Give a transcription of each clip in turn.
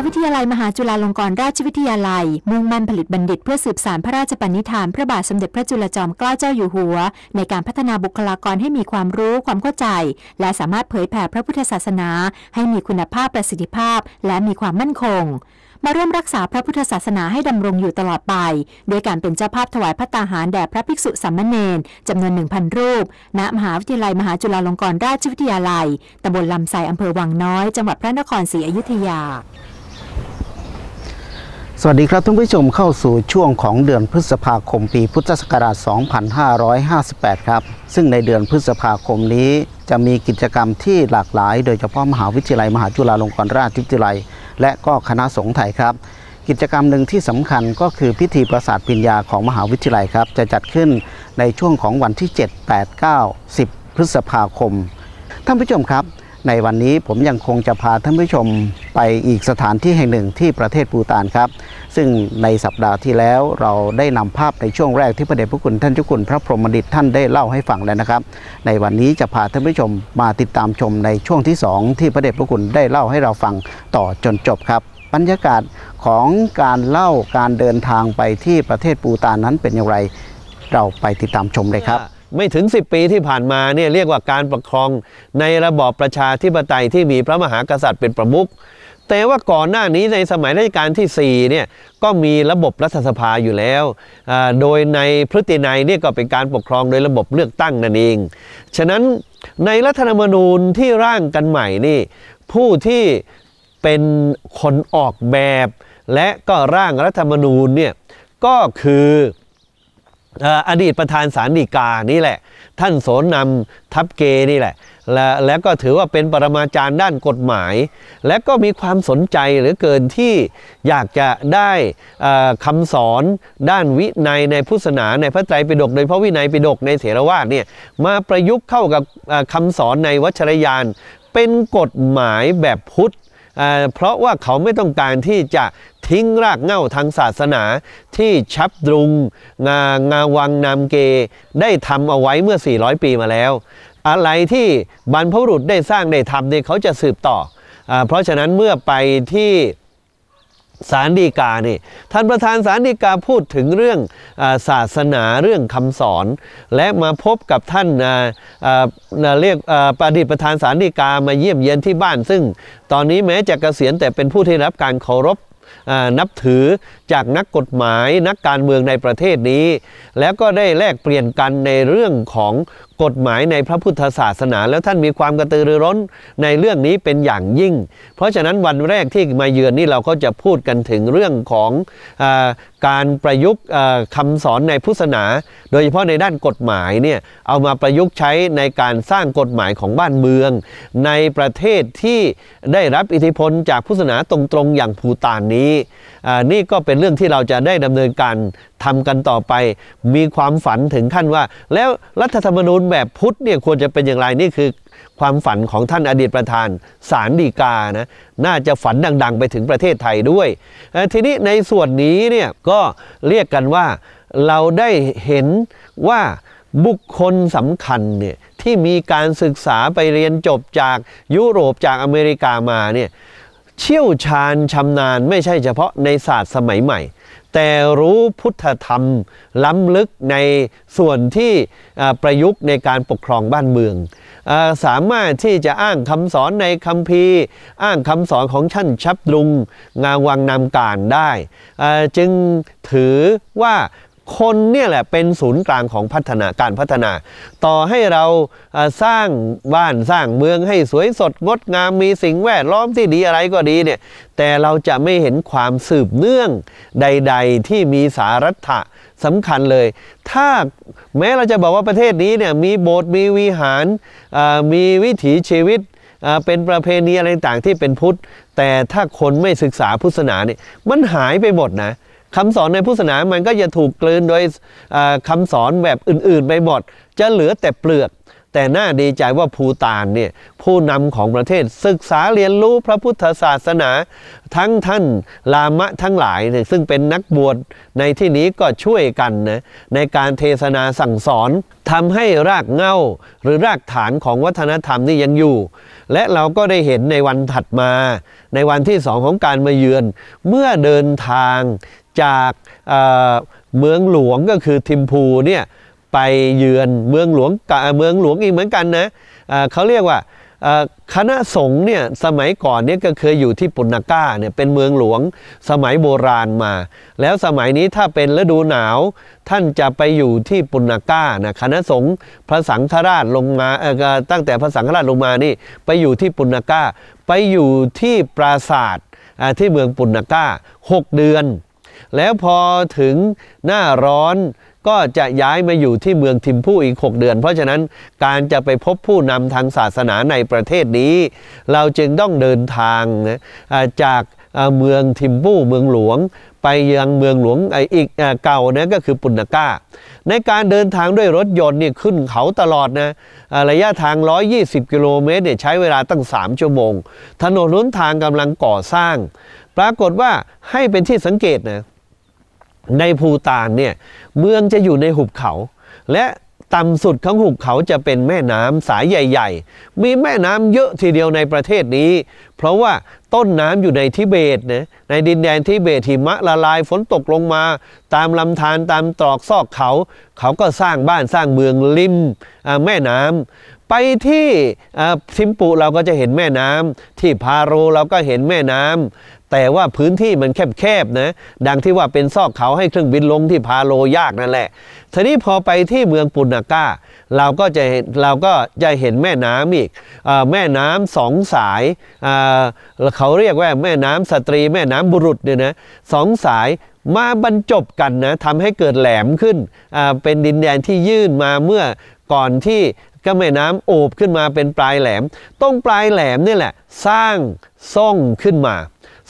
าวิทยาลัยมหาจุฬาลงกรณราชวิทยาลัย มุ่งมั่นผลิตบัณฑิตเพื่อสืบสานพระราชปณิธานพระบาทสมเด็จพระจุลจอมเกล้าเจ้าอยู่หัว ในการพัฒนาบุคลากรให้มีความรู้ความเข้าใจ และสามารถเผยแผ่พระพุทธศาสนา ให้มีคุณภาพประสิทธิภาพและมีความมั่นคง มาร่วมรักษาพระพุทธศาสนาให้ดำรงอยู่ตลอดไป โดยการเป็นเจ้าภาพถวายพระตาหารแด่พระภิกษุสามเณรจำนวน1,000 รูป ณมหาวิทยาลัยมหาจุฬาลงกรณราชวิทยาลัยตำบลลำไสอำเภอวังน้อยจังหวัดพระนครศรีอยุธยาสวัสดีครับท่านผู้ชมเข้าสู่ช่วงของเดือนพฤษภาคมปีพุทธศักราช 2558 ครับ ซึ่งในเดือนพฤษภาคมนี้จะมีกิจกรรมที่หลากหลายโดยเฉพาะมหาวิทยาลัย มหาจุฬาลงกรณราชวิทยาลัย และก็คณะสงฆ์ไทยครับ กิจกรรมหนึ่งที่สำคัญก็คือพิธีประสาทปิญญาของมหาวิทยาลัยครับ จะจัดขึ้นในช่วงของวันที่ 7 8 9 10 พฤษภาคมท่านผู้ชมครับในวันนี้ผมยังคงจะพาท่านผู้ชมไปอีกสถานที่แห่งหนึ่งที่ประเทศปูตานครับ ซึ่งในสัปดาห์ที่แล้วเราได้นำภาพในช่วงแรกที่พระเดชพระคุณท่านเจ้าคุณพระพรหมดิตท่านได้เล่าให้ฟังแล้วนะครับ ในวันนี้จะพาท่านผู้ชมมาติดตามชมในช่วงที่2ที่พระเดชพระคุณได้เล่าให้เราฟังต่อจนจบครับบรรยากาศของการเล่าการเดินทางไปที่ประเทศปูตานนั้นเป็นอย่างไรเราไปติดตามชมเลยครับไม่ถึง 10 ปีที่ผ่านมาเนี่ยเรียกว่าการปกครองในระบอบประชาธิปไตยที่มีพระมหากษัตริย์เป็นประมุขแต่ว่าก่อนหน้านี้ในสมัยรัชกาลที่4เนี่ยก็มีระบบรัฐสภาอยู่แล้ว โดยในพฤตินัยเนี่ยก็เป็นการปกครองโดยระบบเลือกตั้งนั่นเองฉะนั้นในรัฐธรรมนูญที่ร่างกันใหม่นี่ผู้ที่เป็นคนออกแบบ และก็ร่างรัฐธรรมนูญเนี่ยก็คืออดีตประธานสารดีกานี่แหละท่านโสนนำทัพเกนี่แหละและแล้วก็ถือว่าเป็นปรมาจารย์ด้านกฎหมาย และก็มีความสนใจเหลือเกินที่อยากจะได้คำสอนด้านวินัยในพุทธศาสนาในพระไตรปิฎกโดยพระวินัยปิฎกในเถรวาทเนี่ยมาประยุกต์เข้ากับคำสอนในวัชรยาน เป็นกฎหมายแบบพุทธเพราะว่าเขาไม่ต้องการที่จะทิ้งรากเหง้าทางศาสนา ที่ชับดรุงงางาวังนามเก ได้ทำเอาไว้เมื่อ 400 ปีมาแล้ว อะไรที่บรรพบุรุษได้สร้างได้ทำเนี่ยเขาจะสืบต่ออเพราะฉะนั้นเมื่อไปที่สารดีกาเนี่ยท่านประธานสารดีกาพูดถึงเรื่องศาสนาเรื่องคำสอน และมาพบกับท่านเรียกประดิษฐ์ประธานสารดีกามาเยี่ยมเยียนที่บ้าน ซึ่ง ตอนนี้แม้จะเกษียณแต่เป็นผู้ที่รับการเคารพนับถือจากนักกฎหมายนักการเมืองในประเทศนี้ แล้วก็ได้แลกเปลี่ยนกันในเรื่องของกฎหมายในพระพุทธศาสนา แล้วท่านมีความกระตือรือร้นในเรื่องนี้เป็นอย่างยิ่ง เพราะฉะนั้นวันแรกที่มาเยือนนี่เราก็จะพูดกันถึงเรื่องของอการประยุกต์คำสอนในพุทธศาสนา โดยเฉพาะในด้านกฎหมายเนี่ยเอามาประยุกต์ใช้ในการสร้างกฎหมายของบ้านเมืองในประเทศที่ได้รับอิทธิพล จากพุทธศาสนาตรงๆ อย่างภูตานนี้นี่ก็เป็นเรื่องที่เราจะได้ดำเนินการทำกันต่อไป มีความฝันถึงขั้นว่า แล้วรัฐธรรมนูญแบบพุทธเนี่ยควรจะเป็นอย่างไร นี่คือความฝันของท่านอดีตประธานสารดีกานะน่าจะฝันดัง ๆ ไปถึงประเทศไทยด้วย ทีนี้ในส่วนนี้เนี่ยก็เรียกกันว่าเราได้เห็นว่าบุคคลสำคัญเนี่ยที่มีการศึกษาไปเรียนจบจากยุโรปจากอเมริกามาเนี่ยเชี่ยวชาญชำนาญไม่ใช่เฉพาะในศาสตร์สมัยใหม่ แต่รู้พุทธธรรมล้ำลึกในส่วนที่ประยุกต์ในการปกครองบ้านเมือง สามารถที่จะอ้างคำสอนในคำพีอ้างคำสอนของท่านชับลุงงาวังนำการได้ จึงถือว่าคนเนี่ยแหละ เป็นศูนย์กลางของพัฒนาการพัฒนา ต่อให้เราสร้างบ้านสร้างเมืองให้สวยสด งดงาม มีสิ่งแวดล้อมที่ดีอะไรก็ดีเนี่ย แต่เราจะไม่เห็นความสืบเนื่องใดๆ ที่มีสารัตะสำคัญเลย ถ้าแม้เราจะบอกว่าประเทศนี้เนี่ยมีโบสถ์มีวิหารมีวิถีชีวิต เป็นประเพณีอะไรต่างที่เป็นพุทธ แต่ถ้าคนไม่ศึกษาพุทธศาสนาเนี่ยมันหายไปหมดนะคำสอนในพุทธศาสนามันก็จะถูกกลืนโดยคำสอนแบบอื่น ๆ ไปหมด จะเหลือแต่เปลือก แต่น่าดีใจว่าภูตานเนี่ยผู้นำของประเทศศึกษาเรียนรู้พระพุทธศาสนาทั้งท่านลามะทั้งหลายเนี่ยซึ่งเป็นนักบวชในที่นี้ก็ช่วยกันนะในการเทศนาสั่งสอนทำให้รากเง้า หรือรากฐานของวัฒนธรรมนี่ยังอยู่ และเราก็ได้เห็นในวันถัดมาในวันที่สองของการมาเยือนเมื่อเดินทางจากเมืองหลวงก็คือทิมพูเนี่ยไป เยือนเมืองหลวงเมืองหลวงอีกเหมือนกันนะเขาเรียกว่าคณะสงฆ์เนี่ยสมัยก่อนเนี่ยก็เคยอยู่ที่ปุณก้าเนี่ยเป็นเมืองหลวงสมัยโบราณมา แล้วสมัยนี้ถ้าเป็นฤดูหนาวท่านจะไปอยู่ที่ปุณก้านะคณะสงฆ์พระสังฆราชลงมาตั้งแต่พระสังฆราชลงมานี่ไปอยู่ที่ปุณก้าไปอยู่ที่ปราสาทที่เมืองปุณก้า 6 เดือนแล้วพอถึงหน้าร้อนก็จะย้ายมาอยู่ที่เมืองทิมพูอีก 6 เดือน เพราะฉะนั้นการจะไปพบผู้นำทางศาสนาในประเทศนี้ เราจึงต้องเดินทางจากเมืองทิมพูเมืองหลวง ไปยังเมืองหลวงอีกเก่านะก็คือปุนากาในการเดินทางด้วยรถยนต์นี่ขึ้นเขาตลอดนะระยะทาง 120กิโลเมตรเนี่ยใช้เวลาตั้ง 3 ชั่วโมง ถนนล้นทางกำลังก่อสร้าง ปรากฏว่าให้เป็นที่สังเกตนะในภูตานเนี่ยเมืองจะอยู่ในหุบเขา และต่ำสุดของหุบเขาจะเป็นแม่น้ำสายใหญ่ ๆ มีแม่น้ำเยอะทีเดียวในประเทศนี้ เพราะว่าต้นน้ำอยู่ในทิเบตนะในดินแดนทิเบตหิมะละลายฝนตกลงมา ตามลำธารตามตรอกซอกเขา เขาก็สร้างบ้านสร้างเมืองริมแม่น้ำไปที่ทิมปุเราก็จะเห็นแม่น้ำที่พาโร เราก็เห็นแม่น้ำ แต่ว่าพื้นที่มันแคบๆนะดังที่ว่าเป็นซอกเขาให้เครื่องบินลงที่พาโลยากนั่นแหละทีนี้พอไปที่เมืองปุนาก้าเราก็จะเราก็จะเห็นแม่น้ำอีกอแม่น้ำสองสาย เขาเรียกว่าแม่น้ำสตรีแม่น้ำบุรุษเนี่ยนะสองสายมาบรรจบกันนะทำให้เกิดแหลมขึ้นเป็นดินแดนที่ยื่นมาเมื่อก่อนที่ก็แม่น้ำโอบขึ้นมาเป็นปลายแหลมตรงปลายแหลมนี่แหละสร้างซ่องขึ้นมา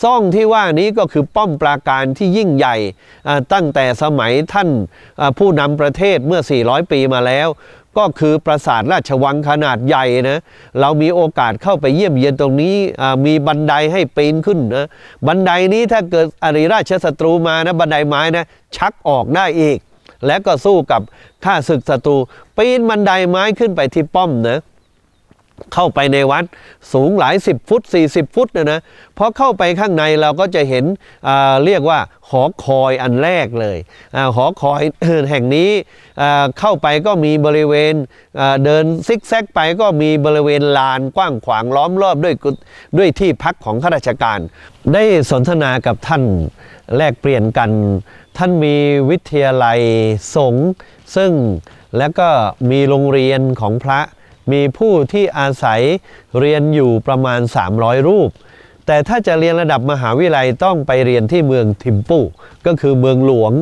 ซ่องที่ว่านี้ก็คือป้อมปราการที่ยิ่งใหญ่ตั้งแต่สมัยท่านผู้นำประเทศเมื่อ 400 ปีมาแล้ว ก็คือปราสาทราชวังขนาดใหญ่นะ เรามีโอกาสเข้าไปเยี่ยมเยียนตรงนี้มีบันไดให้ปีนขึ้นนะ บันไดนี้ถ้าเกิดอริราชศัตรูมานะบันไดไม้นะชักออกได้อีกและก็สู้กับข้าศึกศัตรูปีนบันไดไม้ขึ้นไปที่ป้อมเนะเข้าไปในวัดสูงหลาย 10 ฟุต 40 ฟุตนะนะพอเข้าไปข้างในเราก็จะเห็นเรียกว่าหอคอยอันแรกเลยอหอคอยแห่งนี้เข้าไปก็มีบริเวณเดินซิกแซกไปก็มีบริเวณลานกว้างขวางล้อมรอบด้วยด้วยที่พักของข้าราชการ ได้สนทนากับท่านแลกเปลี่ยนกันท่านมีวิทยาลัยสงฆ์ซึ่งแล้วก็มีโรงเรียนของพระ มีผู้ที่อาศัยเรียนอยู่ประมาณ 300 รูป แต่ถ้าจะเรียนระดับมหาวิทยาลัยต้องไปเรียนที่เมืองทิมปูก็คือเมืองหลวง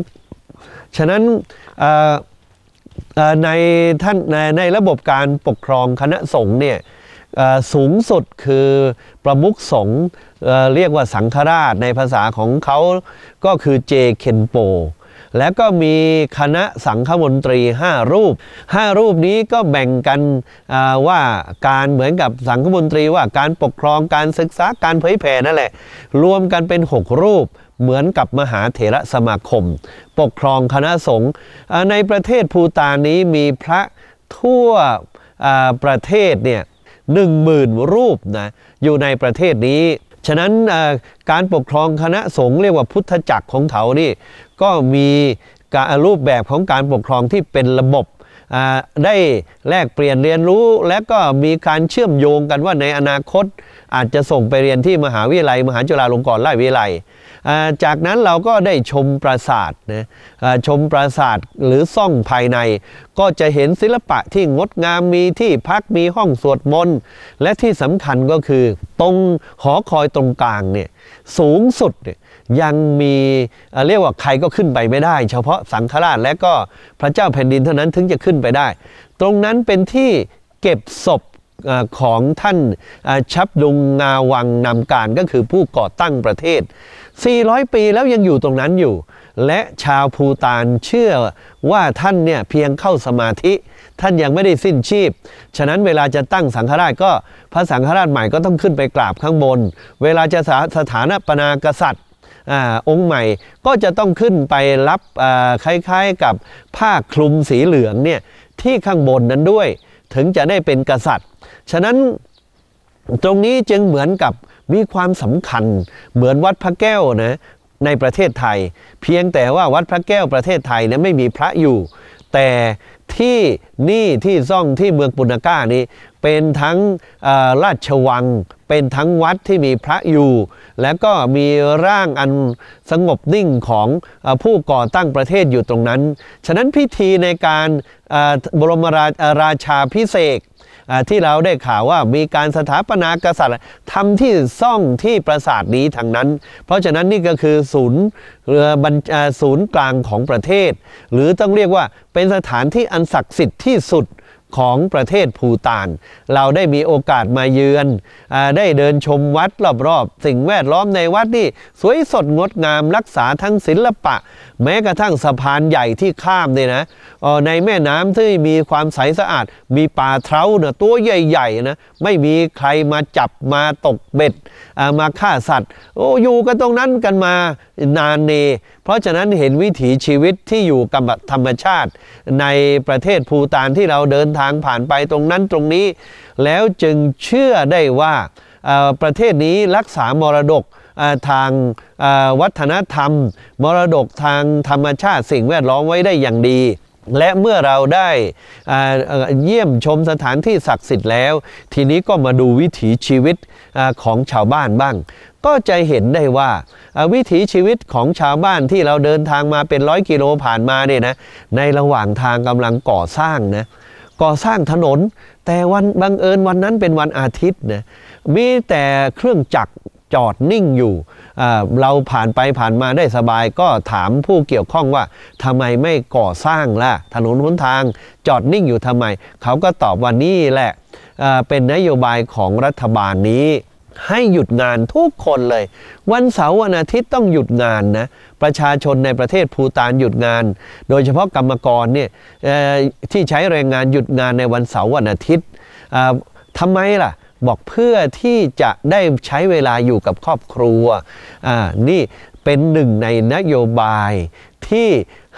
ฉะนั้นในท่านในในระบบการปกครองคณะสงฆ์เนี่ยสูงสุดคือประมุขสงฆ์เรียกว่าสังฆราชในภาษาของเขาก็คือเจเคนโป และก็มีคณะสังฆมนตรี 5 รูป 5 รูปนี้ก็แบ่งกันว่าการเหมือนกับสังฆมนตรีว่าการปกครองการศึกษาการเผยแผ่นั่นแหละ รวมกันเป็น 6 รูปเหมือนกับมหาเถระสมาคม ปกครองคณะสงฆ์ในประเทศภูตานนี้มีพระทั่วประเทศเนี่ย1 0,000รูปนะอยู่ในประเทศนี้ ฉะนั้นการปกครองคณะสงฆ์เรียกว่าพุทธจักรของเขานี่ก็มีการรูปแบบของการปกครองที่เป็นระบบได้แลกเปลี่ยนเรียนรู้และก็มีการเชื่อมโยงกันว่าในอนาคตอาจจะส่งไปเรียนที่มหาวิทยาลัย มหาจุฬาลงกรณราชวิทยาลัยจากนั้นเราก็ได้ชมปราสาทนะชมปราสาทหรือซ่องภายใน ก็จะเห็นศิลปะที่งดงามมีที่พักมีห้องสวดมนต์ และที่สำคัญก็คือตรงหอคอยตรงกลางเนี่ยสูงสุดยังมีเรียกว่าใครก็ขึ้นไปไม่ได้ เฉพาะสังฆราชและก็พระเจ้าแผ่นดินเท่านั้นถึงจะขึ้นไปได้ ตรงนั้นเป็นที่เก็บศพของท่านชับดุงนาวังนำการก็คือผู้ก่อตั้งประเทศ400 ปีแล้วยังอยู่ตรงนั้นอยู่ และชาวภูตานเชื่อว่าท่านเนี่ยเพียงเข้าสมาธิท่านยังไม่ได้สิ้นชีพ ฉะนั้นเวลาจะตั้งสังฆราชก็ พระสังฆราชใหม่ก็ต้องขึ้นไปกราบข้างบน เวลาจะสถานปนากษัตริย์องค์ใหม่ก็จะต้องขึ้นไปรับคล้ายๆกับ ผ้าคลุมสีเหลืองเนี่ยที่ข้างบนนั้นด้วย ถึงจะได้เป็นกษัตริย์ฉะนั้นตรงนี้จึงเหมือนกับมีความสำคัญเหมือนวัดพระแก้วนะในประเทศไทย เพียงแต่ว่าวัดพระแก้วประเทศไทยเนี่ยไม่มีพระอยู่ แต่ที่นี่ที่ซ่องที่เมืองปุณก้านี้เป็นทั้งราชวัง เป็นทั้งวัดที่มีพระอยู่ และก็มีร่างอันสงบนิ่งของผู้ก่อตั้งประเทศอยู่ตรงนั้นฉะนั้นพิธีในการบรมราราชาพิเศษที่เราได้ข่าวว่ามีการสถาปนากษัตริย์ทำที่ซ่องที่ปราสาทนี้ทางนั้น เพราะฉะนั้นนี่ก็คือศูนย์เรือบศูนย์กลางของประเทศ หรือต้องเรียกว่าเป็นสถานที่อันศักดิ์สิทธิ์ที่สุดของประเทศภูตาน เราได้มีโอกาสมาเยือนอได้เดินชมวัดรอบๆ สิ่งแวดล้อมในวัดนี่สวยสดงดงามรักษาทั้งศิลปะ แม้กระทั่งสะพานใหญ่ที่ข้ามเนี่ยนะในแม่น้ำที่มีความใสสะอาดมีปลาเท้านะตัวใหญ่ๆนะไม่มีใครมาจับมาตกเบ็ด มาฆ่าสัตว์โอ้อยู่กันตรงนั้นกันมานานเนเพราะฉะนั้นเห็นวิถีชีวิตที่อยู่กับธรรมชาติในประเทศภูตานที่เราเดินทางผ่านไปตรงนั้นตรงนี้ แล้วจึงเชื่อได้ว่าประเทศนี้รักษามรดกทางวัฒนธรรม มรดกทางธรรมชาติสิ่งแวดล้อมไว้ได้อย่างดีและเมื่อเราได้เยี่ยมชมสถานที่ศักดิ์สิทธิ์แล้ว ทีนี้ก็มาดูวิถีชีวิตของชาวบ้านบ้าง ก็จะเห็นได้ว่า วิถีชีวิตของชาวบ้านที่เราเดินทางมาเป็นร้อยกิโลผ่านมาเนี่ยนะในระหว่างทางกำลังก่อสร้างนะ ก่อสร้างถนนแต่วันบังเอิญวันนั้นเป็นวันอาทิตย์นะมีแต่เครื่องจักรจอดนิ่งอยู่ เราผ่านไปผ่านมาได้สบายก็ถามผู้เกี่ยวข้องว่าทำไมไม่ก่อสร้างล่ะถนนหนทาง จอดนิ่งอยู่ทำไม เขาก็ตอบว่านี่แหละเป็นนโยบายของรัฐบาลนี้ ให้หยุดงานทุกคนเลย วันเสาร์วันอาทิตย์ต้องหยุดงานนะประชาชนในประเทศภูตานหยุดงาน โดยเฉพาะกรรมกรเนี่ยที่ใช้แรงงานหยุดงานในวันเสาร์วันอาทิตย์ทำไมล่ะเบอกเพื่อที่จะได้ใช้เวลาอยู่กับครอบครัว อ่า นี่เป็นหนึ่งในนโยบายที่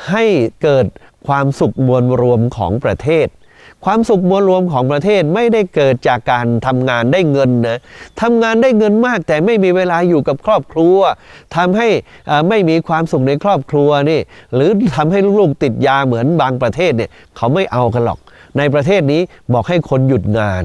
ให้เกิดความสุขมวลรวมของประเทศ ความสุขมวลรวมของประเทศไม่ได้เกิดจากการทำงานได้เงินนะทำงานได้เงินมากแต่ไม่มีเวลาอยู่กับครอบครัว ทำให้ไม่มีความสุขในครอบครัวนี่ หรือทำให้ลูกๆติดยาเหมือนบางประเทศเนี่ยเขาไม่เอากันหรอกในประเทศนี้บอกให้คนหยุดงาน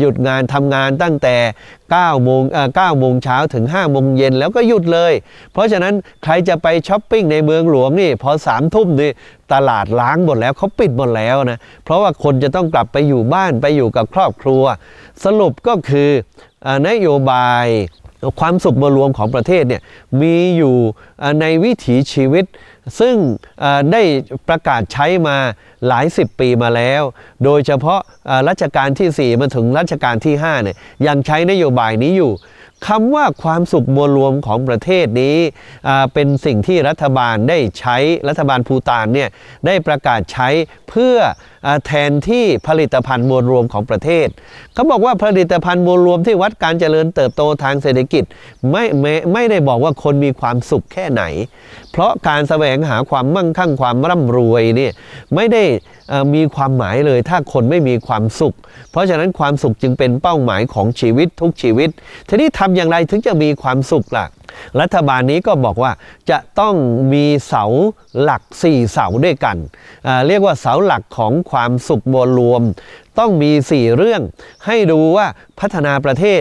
หยุดงานทำงานตั้งแต่9โมง9โมงเช้าถึง5โมงเย็นแล้วก็หยุดเลย เพราะฉะนั้นใครจะไปช้อปปิ้งในเมืองหลวงนี่พอสามทุ่มนี่ตลาดล้างหมดแล้วเขาปิดหมดแล้วนะ เพราะว่าคนจะต้องกลับไปอยู่บ้านไปอยู่กับครอบครัว สรุปก็คือนโยบายความสุขมดรวมของประเทศเนี่ยมีอยู่ในวิถีชีวิต ซึ่งได้ประกาศใช้มาหลายสิบปีมาแล้ว โดยเฉพาะรัชกาลที่4มาถึงรัชกาลที่5เนี่ยยังใช้นโยบายนี้อยู่คำว่าความสุขมวลรวมของประเทศนี้เป็นสิ่งที่รัฐบาลได้ใช้รัฐบาลภูตานเนี่ยได้ประกาศใช้เพื่อแทนที่ผลิตภัณฑ์มวลรวมของประเทศเขาบอกว่าผลิตภัณฑ์มวลรวมที่วัดการเจริญเติบโตทางเศรษฐกิจไม่ไม่ไม่ได้บอกว่าคนมีความสุขแค่ไหน เพราะการแสวงหาความมั่งคั่งความร่ำรวยนี่ไม่ได้มีความหมายเลยถ้าคนไม่มีความสุข เพราะฉะนั้นความสุขจึงเป็นเป้าหมายของชีวิตทุกชีวิตทีนี้ทำอย่างไรถึงจะมีความสุขล่ะรัฐบาลนี้ก็บอกว่าจะต้องมีเสาหลัก 4 เสาด้วยกัน เรียกว่าเสาหลักของความสุขบวรวม ต้องมี 4 เรื่องให้ดูว่าพัฒนาประเทศ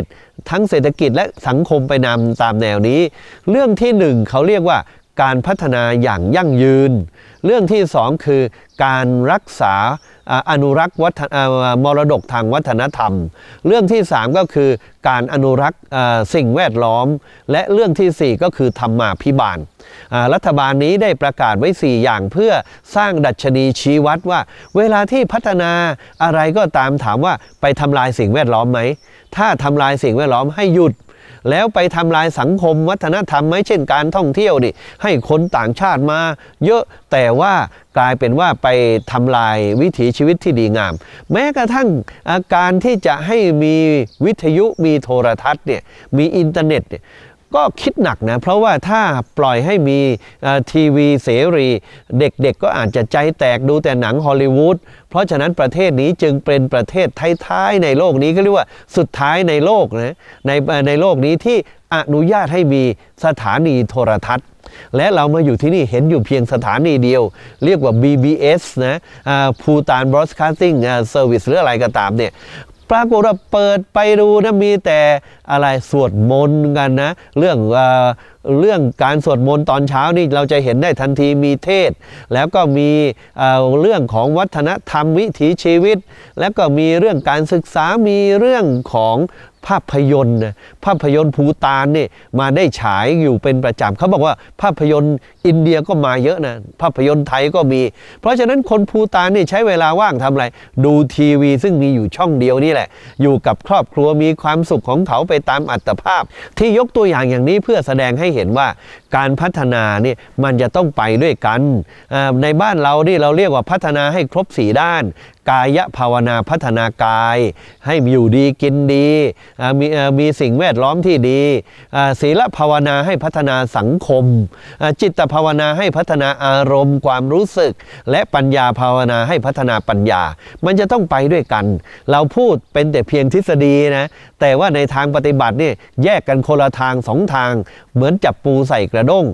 ทั้งเศรษฐกิจและสังคมไปนำตามแนวนี้ เรื่องที่ 1 เขาเรียกว่าการพัฒนาอย่างยั่งยืน เรื่องที่ 2 คือการรักษาอนุรักษ์วัฒนมรดกทางวัฒนธรรม เรื่องที่ 3 ก็คือการอนุรักษ์สิ่งแวดล้อม และเรื่องที่ 4 ก็คือธรรมาภิบาล รัฐบาลนี้ได้ประกาศไว้ 4 อย่างเพื่อสร้างดัชนีชี้วัดว่า เวลาที่พัฒนาอะไรก็ตามถามว่าไปทำลายสิ่งแวดล้อมไหม ถ้าทำลายสิ่งแวดล้อมให้หยุดแล้วไปทำลายสังคมวัฒนธรรมไหมเช่นการท่องเที่ยวดิให้คนต่างชาติมาเยอะแต่ว่ากลายเป็นว่าไปทำลายวิถีชีวิตที่ดีงาม แม้กระทั่งการที่จะให้มีวิทยุมีโทรทัศน์เนี่ยมีอินเทอร์เน็ตเนี่ยก็คิดหนักนะ เพราะว่าถ้าปล่อยให้มีทีวีเสรีเด็กๆก็อาจจะใจแตกดูแต่หนังฮอลลีวูดเพราะฉะนั้นประเทศนี้จึงเป็นประเทศท้ายๆในโลกนี้ก็เรียกว่าสุดท้ายในโลกนะในในโลกนี้ที่อนุญาตให้มีสถานีโทรทัศน์และเรามาอยู่ที่นี่เห็นอยู่เพียงสถานีเดียว เรียกว่า BBS นะพูตานบรอสคาสติ้งเซอร์วิสหรืออะไรก็ตามเนี่ยปรากฏว่าเปิดไปดูนะมีแต่อะไรสวดมนต์กันนะเรื่องอเรื่องการสวดมนต์ตอนเช้านี่เราจะเห็นได้ทันทีมีเทศ แล้วก็มีเรื่องของวัฒนธรรมวิถีชีวิต แล้วก็มีเรื่องการศึกษามีเรื่องของภาพยนตร์นะภาพยนตร์ภูตานนี่มาได้ฉายอยู่เป็นประจำเขาบอกว่า ภาพยนตร์อินเดียก็มาเยอะนะภาพยนตร์ไทยก็มี เพราะฉะนั้นคนภูตานนี่ใช้เวลาว่างทำอะไรดูทีวีซึ่งมีอยู่ช่องเดียวนี่แหละ อยู่กับครอบครัวมีความสุขของเขาไปตามอัตภาพ ที่ยกตัวอย่างอย่างนี้เพื่อแสดงให้เห็นว่าการพัฒนาเนี่ยมันจะต้องไปด้วยกัน ในบ้านเราที่เราเรียกว่าพัฒนาให้ครบสีด้าน กายภาวนาพัฒนากายให้อยู่ดีกินดีมีมีสิ่งแวดล้อมที่ดีศีลภาวนาให้พัฒนาสังคม จิตภาวนาให้พัฒนาอารมณ์ ความรู้สึกและปัญญาภาวนาให้พัฒนาปัญญา มันจะต้องไปด้วยกัน เราพูดเป็นแต่เพียงทฤษฎีนะแต่ว่าในทางปฏิบัติเนี่ยแยกกันคนละทางสองทางเหมือนจับปูใส่กระด้ง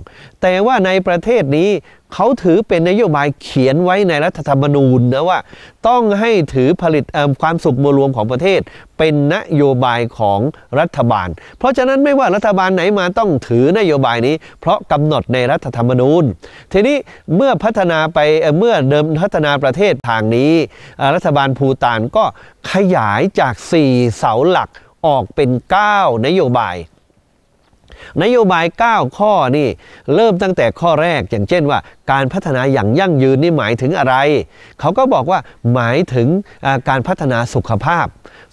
แต่ว่าในประเทศนี้เขาถือเป็นนโยบายเขียนไว้ในรัฐธรรมนูญนะว่าต้องให้ถือผลิตความสุขมวลรวมของประเทศ เป็นนโยบายของรัฐบาล เพราะฉะนั้นไม่ว่ารัฐบาลไหนมาต้องถือนโยบายนี้ เพราะกำหนดในรัฐธรรมนูญทีนี้เมื่อพัฒนาไปเมื่อเดิมพัฒนาประเทศทางนี้รัฐบาลภูตานก็ขยายจาก 4 เสาหลักออกเป็น 9 นโยบายนโยบาย 9 ข้อนี่เริ่มตั้งแต่ข้อแรก อย่างเช่นว่าการพัฒนาอย่างยั่งยืนนี่หมายถึงอะไร เขาก็บอกว่าหมายถึงการพัฒนาสุขภาพ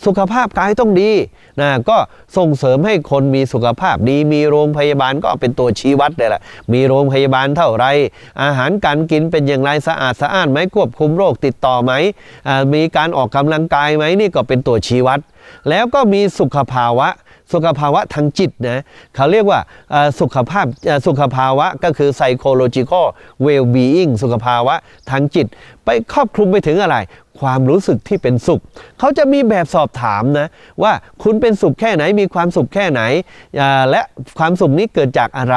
สุขภาพกายต้องดีนะก็ส่งเสริมให้คนมีสุขภาพ ดีมีโรงพยาบาลก็เป็นตัวชี้วัดเลยล่ละมีโรงพยาบาลเท่าไร อาหารการกินเป็นอย่างไรสะอาดสะอ้านไหมควบคุมโรคติดต่อไหมมีการออกกำลังกายไหมนี่ก็เป็นตัวชี้วัด แล้วก็มีสุขภาวะสุขภาวะทางจิตนะเขาเรียกว่าสุขภาพสุขภาวะก็คือ psychological well-being สุขภาวะทางจิตไปครอบคลุมไปถึงอะไร ความรู้สึกที่เป็นสุข เขาจะมีแบบสอบถามนะว่าคุณเป็นสุขแค่ไหนมีความสุขแค่ไหน และความสุขนี้เกิดจากอะไร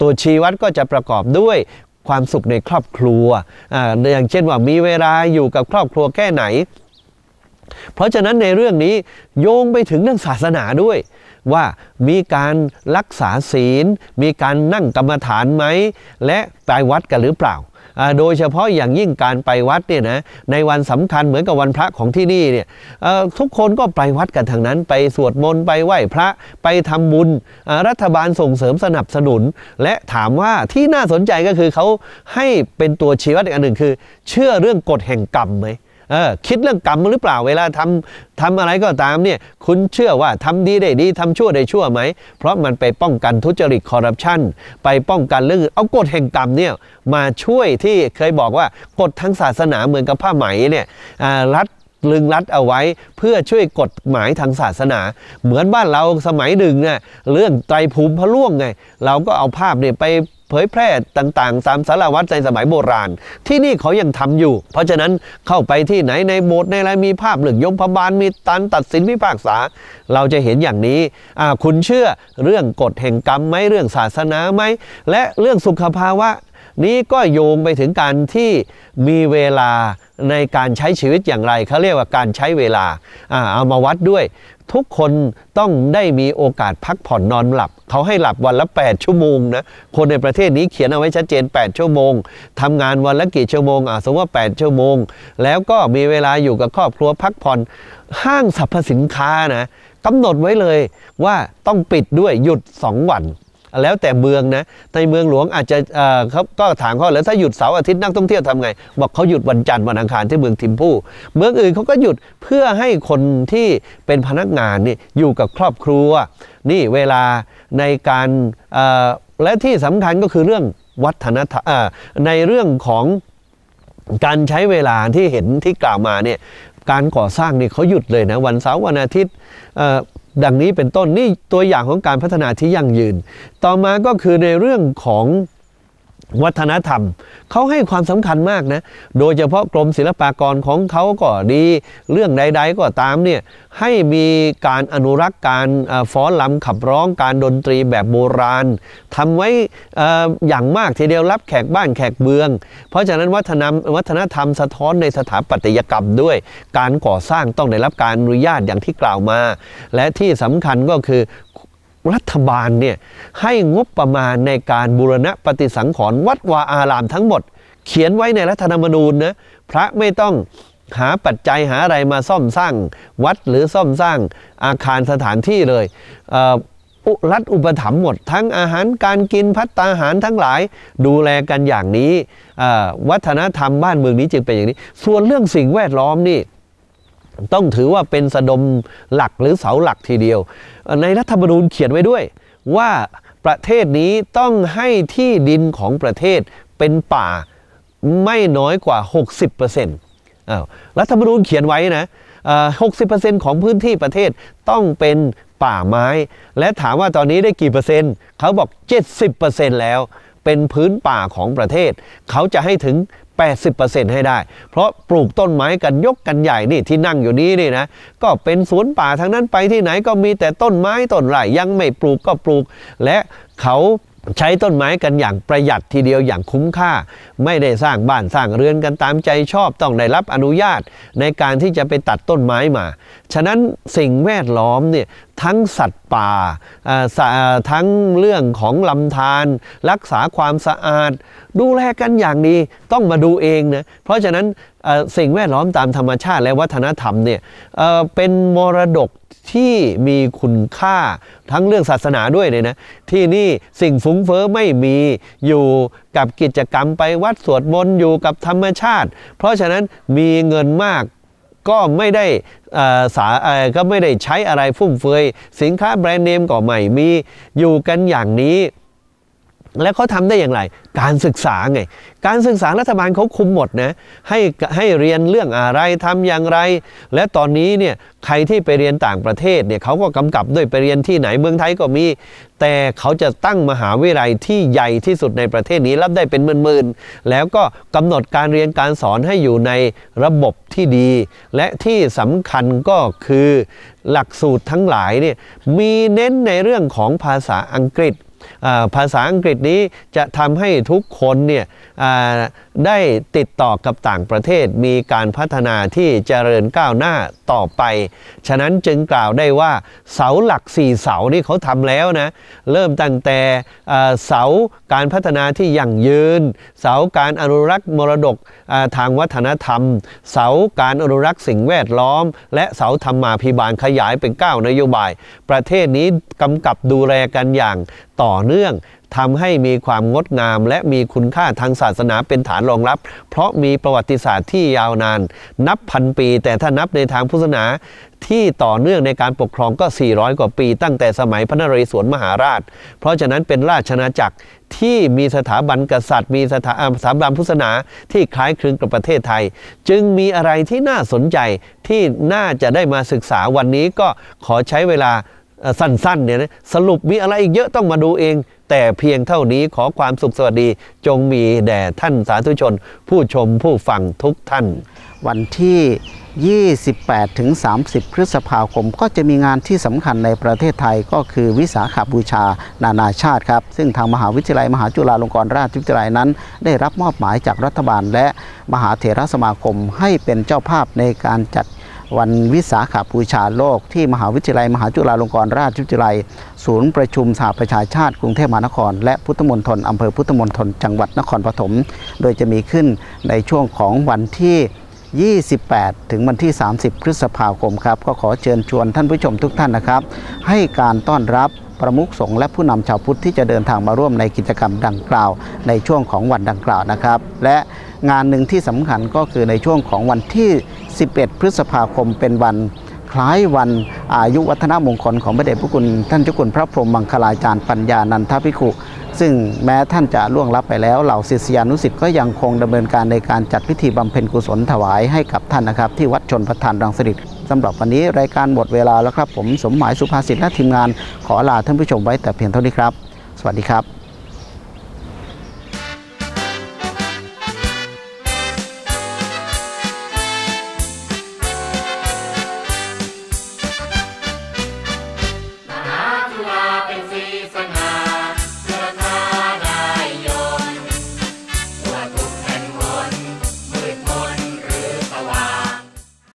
ตัวชี้วัดก็จะประกอบด้วยความสุขในครอบครัวออย่างเช่นว่ามีเวลาอยู่กับครอบครัวแค่ไหนเพราะฉะนั้นในเรื่องนี้โยงไปถึงเรื่องศาสนาด้วยว่ามีการรักษาศีล มีการนั่งกรรมฐานไหม และไปวัดกันหรือเปล่า โดยเฉพาะอย่างยิ่งการไปวัดเนี่ยนะในวันสำคัญเหมือนกับวันพระของที่นี่เนี่ยทุกคนก็ไปวัดกันทางนั้น ไปสวดมนต์ ไปไหว้พระไปทำบุญรัฐบาลส่งเสริมสนับสนุน และถามว่าที่น่าสนใจก็คือเขาให้เป็นตัวชี้วัดอีกอันหนึ่งคือเชื่อเรื่องกฎแห่งกรรมไหมเออคิดเรื่องกรรมหรือเปล่าเวลาทำทำอะไรก็ตามเนี่ยคุณเชื่อว่าทำดีได้ดีทำชั่วได้ชั่วไหมเพราะมันไปป้องกันทุจริตคอร์รัปชันไปป้องกันเรื่องเอากฎแห่งกรรมเนี่ยมาช่วยที่เคยบอกว่ากฎทางศาสนาเหมือนกับผ้าไหมเนี่ยรัดลึงรัดเอาไว้เพื่อช่วยกฎหมายทางศาสนา เหมือนบ้านเราสมัยหนึ่งเนี่ยเรื่องไตรภูมิพระล่วงไงเราก็เอาภาพเนี่ยไปผยแพร่ต่างๆตามสารวัตรในสมัยโบราณ ที่นี่เขายังทำอยู่ เพราะฉะนั้นเข้าไปที่ไหนในโบสถ์ในอะไรมีภาพหลึกยมพบาล มีตันตัดสินพิพากษา เราจะเห็นอย่างนี้คุณเชื่อเรื่องกฎแห่งกรรมไหมเรื่องศาสนาไหม และเรื่องสุขภาวะ นี้ก็โยงไปถึงการที่มีเวลาในการใช้ชีวิตอย่างไรเขาเรียกว่าการใช้เวลาเอามาวัดด้วย ทุกคนต้องได้มีโอกาสพักผ่อนนอนหลับ เขาให้หลับวันละ 8 ชั่วโมงนะคนในประเทศนี้เขียนเอาไว้ชัดเจน 8 ชั่วโมง ทำงานวันละกี่ชั่วโมงอ่ะสมมติว่า8ชั่วโมง แล้วก็มีเวลาอยู่กับครอบครัวพักผ่อนห้างสรรพสินค้านะกำหนดไว้เลยว่าต้องปิดด้วยหยุด 2 วันแล้วแต่เมืองนะ ในเมืองหลวงอาจจะเขาก็ถามเขาแล้วถ้า หยุด เสาร์ อาทิตย์ นัก ท่องเที่ยวทำไง บอกเขาหยุด วันจันทร์ วันอังคาร ที่ เมืองทิมพูเมือง อื่นเขาก็ หยุด เพื่อ ให้ คน ที่ เป็น พนักงานนี่อยู่ กับ ครอบครัว นี่ เวลา ใน การและ ที่สำคัญ ก็คือ เรื่อง วัฒนธรรมใน เรื่อง ของ การ ใช้ เวลา ที่ เห็น ที่กล่าว มา เนี่ย การ ก่อ สร้างนี่เขาหยุด เลยนะ วัน เสาร์วันอาทิตย์ดังนี้เป็นต้นนี่ตัวอย่างของการพัฒนาที่ยั่งยืน ต่อมาก็คือในเรื่องของวัฒนธรรมเขาให้ความสำคัญมากนะ โดยเฉพาะกรมศิลปากรของเขาก็ดี เรื่องใด ๆ ก็ตามเนี่ย ให้มีการอนุรักษ์การฟ้อนลำขับร้องการดนตรีแบบโบราณ ทำไว้อย่างมากทีเดียวรับแขกบ้านแขกเมือง เพราะฉะนั้นวัฒนธรรมวัฒนธรรมสะท้อนในสถาปัตยกรรมด้วย การก่อสร้างต้องได้รับการอนุญาตอย่างที่กล่าวมา และที่สำคัญก็คือรัฐบาลเนี่ยให้งบประมาณในการบูรณะปฏิสังขรณ์วัดวาอารามทั้งหมด เขียนไว้ในรัฐธรรมนูญนะพระไม่ต้องหาปัจจัยหาอะไรมาซ่อมสร้าง วัดหรือซ่อมสร้างอาคารสถานที่เลยเรัฐอุปถัมภ์หมดทั้งอาหารการกินพัตตาหารทั้งหลาย ดูแลกันอย่างนี้วัฒนธรรมบ้านเมืองนี้จึงเป็นอย่างนี้ ส่วนเรื่องสิ่งแวดล้อมนี่ต้องถือว่าเป็นสะดมหลักหรือเสาหลักทีเดียว ในรัฐธรรมนูญเขียนไว้ด้วย ว่าประเทศนี้ต้องให้ที่ดินของประเทศเป็นป่าไม่น้อยกว่า 60%อนต์รัฐธรรมนูญเขียนไว้นะ60%ของพื้นที่ประเทศต้องเป็นป่าไม้ และถามว่าตอนนี้ได้กี่เปอร์เซ็นต์เขาบอก70%แล้วเป็นพื้นป่าของประเทศเขาจะให้ถึง80%ให้ได้ เพราะปลูกต้นไม้กันยกกันใหญ่นี่ที่นั่งอยู่นี้นี่นะ ก็เป็นสวนป่าทางนั้นไปที่ไหนก็มีแต่ต้นไม้ต้นไร่ยังไม่ปลูกก็ปลูกและเขาใช้ต้นไม้กันอย่างประหยัดทีเดียวอย่างคุ้มค่า ไม่ได้สร้างบ้านสร้างเรือนกันตามใจชอบต้องได้รับอนุญาตในการที่จะไปตัดต้นไม้มา ฉะนั้นสิ่งแวดล้อมเนี่ยทั้งสัตว์ป่าทั้งเรื่องของลำธารรักษาความสะอาด ดูแลกันอย่างดีต้องมาดูเองนะเพราะฉะนั้นสิ่งแวดล้อมตามธรรมชาติและวัฒนธรรมเนี่ยเป็นมรดกที่มีคุณค่าทั้งเรื่องศาสนาด้วยเลยนะ ที่นี่สิ่งฟุ้งเฟอ้อไม่มีอยู่กับกิจกรรมไปวัดสวดมนต์ อยู่กับธรรมชาติ เพราะฉะนั้นมีเงินมากก็ไม่ได้สาก็ไม่ได้ใช้อะไรฟุ่มเฟือยสินค้าแบรนด์เนมก็หม่มีอยู่กันอย่างนี้แล้วเขาทาได้อย่างไร การศึกษาไง การศึกษารัฐบาลเขาคุมหมดนะให้ให้เรียนเรื่องอะไรทำอย่างไร และตอนนี้เนี่ยใครที่ไปเรียนต่างประเทศเนี่ยเขาก็กำกับด้วยไปเรียนที่ไหนเมืองไทยก็มี แต่เขาจะตั้งมหาวิทยาลัยที่ใหญ่ที่สุดในประเทศนี้รับได้เป็นหมื่น ๆ แล้วก็กำหนดการเรียนการสอนให้อยู่ในระบบที่ดี และที่สำคัญก็คือหลักสูตรทั้งหลายเนี่ยมีเน้นในเรื่องของภาษาอังกฤษภาษาอังกฤษนี้จะทำให้ทุกคนเนี่ยได้ติดต่อกับต่างประเทศมีการพัฒนาที่เจริญก้าวหน้าต่อไป ฉะนั้นจึงกล่าวได้ว่าเสาหลักสี่เสานี่เขาทำแล้วนะ เริ่มตั้งแต่เสาการพัฒนาที่ยั่งยืน เสาการอนุรักษ์มรดกทางวัฒนธรรม เสาการอนุรักษ์สิ่งแวดล้อม และเสาธรรมาภิบาลขยายเป็น9นโยบาย ประเทศนี้กำกับดูแลกันอย่างต่อเนื่องทำให้มีความงดงามและมีคุณค่าทางศาสนาเป็นฐานรองรับ เพราะมีประวัติศาสตร์ที่ยาวนาน นับพันปี แต่ถ้านับในทางพุทธศาสนา ที่ต่อเนื่องในการปกครองก็ 400 กว่าปี ตั้งแต่สมัยพระนเรศวรมหาราช เพราะฉะนั้นเป็นราชนาจักรที่มีสถาบันกษัตริย์ มีสถาสถาบันพุทธศาสนาที่คล้ายคลึงกับประเทศไทย จึงมีอะไรที่น่าสนใจที่น่าจะได้มาศึกษาวันนี้ก็ขอใช้เวลาสั้นๆเนี่ยนะสรุปมีอะไรอีกเยอะต้องมาดูเองแต่เพียงเท่านี้ขอความสุขสวัสดีจงมีแด่ท่านสาธุชน ผู้ชมผู้ฟังทุกท่าน วันที่ 28ถึง30 พฤษภาคมก็จะมีงานที่สำคัญในประเทศไทยก็คือวิสาขาบูชานานาชาติครับ ซึ่งทางมหาวิทยาลัยมหาจุฬาลงกรณราชวิทยาลัยนั้น ได้รับมอบหมายจากรัฐบาลและมหาเถรสมาคมให้เป็นเจ้าภาพในการจัดวันวิสาขาบูชาโลก ที่มหาวิทยาลัย มหาจุฬาลงกรณราชวิทยาลัย ศูนย์ประชุมสหประชาชาติกรุงเทพมหานครและพุทธมณฑลอำเภอพุทธมณฑลจังหวัดนครปฐม โดยจะมีขึ้นในช่วงของวันที่ 28 ถึงวันที่ 30 พฤษภาคมครับ ก็ขอเชิญชวนท่านผู้ชมทุกท่านนะครับ ให้การต้อนรับประมุขสงฆ์และผู้นำชาวพุทธที่จะเดินทางมาร่วมในกิจกรรมดังกล่าว ในช่วงของวันดังกล่าวนะครับ และงานหนึ่งที่สำคัญก็คือในช่วงของวันที่11พฤษภาคมเป็นวัน คล้ายวันอายุวัฒนมงคลของพระเดชพระคุณท่านเจ้าคุณพระพรหมมังคลาจารย์ปัญญานันทภิกขุซึ่งแม้ท่านจะล่วงลับไปแล้ว เหล่าศิษยานุศิษย์ก็ยังคงดำเนินการในการจัดพิธีบำเพ็ญกุศลถวายให้กับท่านนะครับที่วัดชนประธานรังสิตสำหรับวันนี้ รายการหมดเวลาแล้วครับผมสมหมายสุภาษิตและทีมงานขอลาท่านผู้ชมไว้แต่เพียงเท่านี้ครับ สวัสดีครับ